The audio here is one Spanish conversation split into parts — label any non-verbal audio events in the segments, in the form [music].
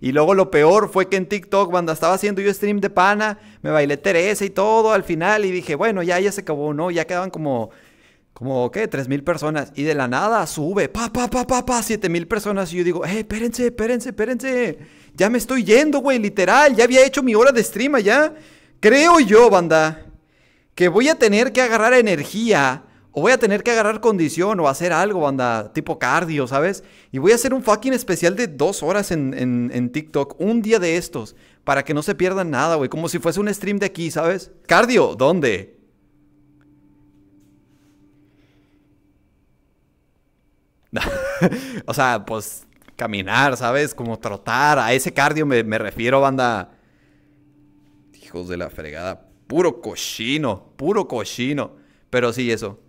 Y luego lo peor fue que en TikTok, cuando estaba haciendo yo stream de pana, me bailé Teresa y todo al final y dije, bueno, ya, ya se acabó, ¿no? Ya quedaban como como, ¿qué? Tres mil personas. Y de la nada sube, pa, pa, pa, pa, pa, siete mil personas. Y yo digo, eh, espérense, espérense, espérense. Ya me estoy yendo, güey, literal. Ya había hecho mi hora de stream ya. Creo yo, banda, que voy a tener que agarrar energía o voy a tener que agarrar condición o hacer algo, banda, tipo cardio, ¿sabes? Y voy a hacer un fucking especial de dos horas en, en, en TikTok, un día de estos, para que no se pierdan nada, güey. Como si fuese un stream de aquí, ¿sabes? Cardio, ¿dónde? [laughs] o sea, pues caminar, ¿sabes? Como trotar. A ese cardio me, me refiero, banda. Hijos de la fregada. Puro cochino, puro cochino. Pero sí, eso.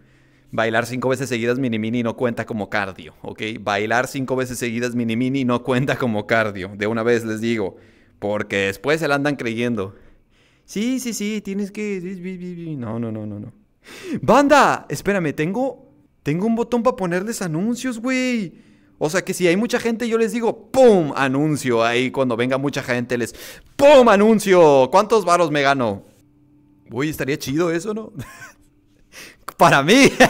Bailar cinco veces seguidas mini mini no cuenta como cardio, ¿ok? Bailar cinco veces seguidas mini mini no cuenta como cardio, de una vez les digo, porque después se la andan creyendo. Sí, sí, sí, tienes que... No, no, no, no, no. Banda, espérame, tengo... Tengo un botón para ponerles anuncios, güey. O sea que si hay mucha gente, yo les digo, ¡pum! Anuncio. Ahí cuando venga mucha gente, les, ¡pum! Anuncio. ¿Cuántos varos me gano? Uy, estaría chido eso, ¿no? [laughs] para mí. [laughs]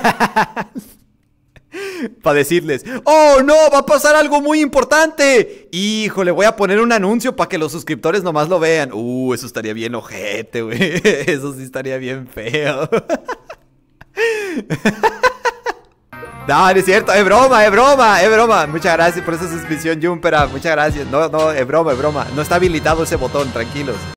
para decirles, oh no, va a pasar algo muy importante. Híjole, voy a poner un anuncio para que los suscriptores nomás lo vean. Uh, eso estaría bien ojete, güey. [laughs] Eso sí estaría bien feo. [laughs] No, no es cierto, es broma, es broma, es broma. Muchas gracias por esa suscripción, Jumpera. Muchas gracias. No, no, es broma, es broma. No está habilitado ese botón, tranquilos.